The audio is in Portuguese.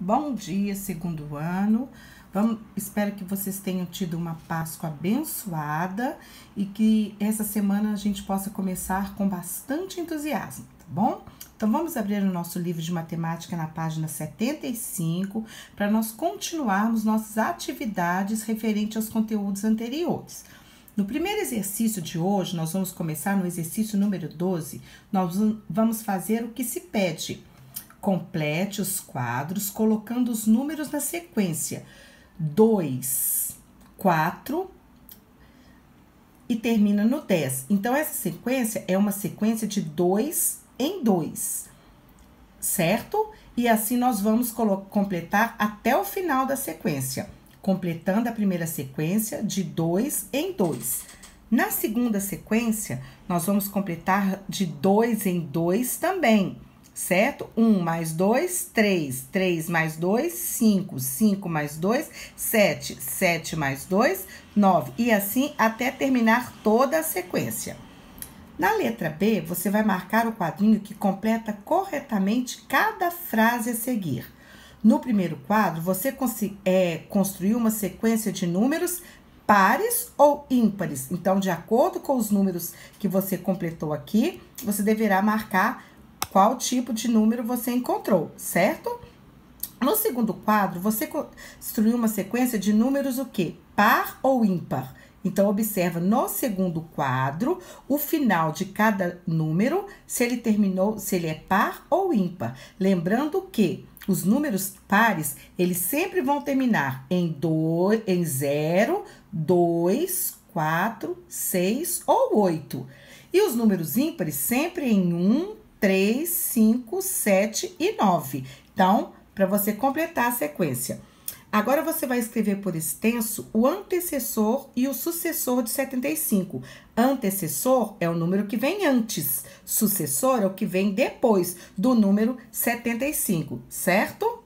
Bom dia, segundo ano. Vamos, espero que vocês tenham tido uma Páscoa abençoada e que essa semana a gente possa começar com bastante entusiasmo, tá bom? Então vamos abrir o nosso livro de matemática na página 75 para nós continuarmos nossas atividades referente aos conteúdos anteriores. No primeiro exercício de hoje, nós vamos começar no exercício número 12, nós vamos fazer o que se pede Complete os quadros colocando os números na sequência: 2, 4 e termina no 10. Então, essa sequência é uma sequência de 2 em 2, certo? E assim nós vamos completar até o final da sequência, completando a primeira sequência de 2 em 2. Na segunda sequência, nós vamos completar de 2 em 2 também certo? 1 mais 2, 3. 3 mais 2, 5. 5 mais 2, 7. 7 mais 2, 9. E assim até terminar toda a sequência. Na letra B, você vai marcar o quadrinho que completa corretamente cada frase a seguir. No primeiro quadro, você é, construiu uma sequência de números pares ou ímpares. Então, de acordo com os números que você completou aqui, você deverá marcar qual tipo de número você encontrou, certo? No segundo quadro, você construiu uma sequência de números o quê? Par ou ímpar? Então, observa no segundo quadro o final de cada número, se ele terminou, se ele é par ou ímpar. Lembrando que os números pares, eles sempre vão terminar em em 0, 2, 4, 6 ou 8. E os números ímpares sempre em 1, 3, 5, 7 e 9. Então, para você completar a sequência. Agora você vai escrever por extenso o antecessor e o sucessor de 75. Antecessor é o número que vem antes, sucessor é o que vem depois do número 75, certo?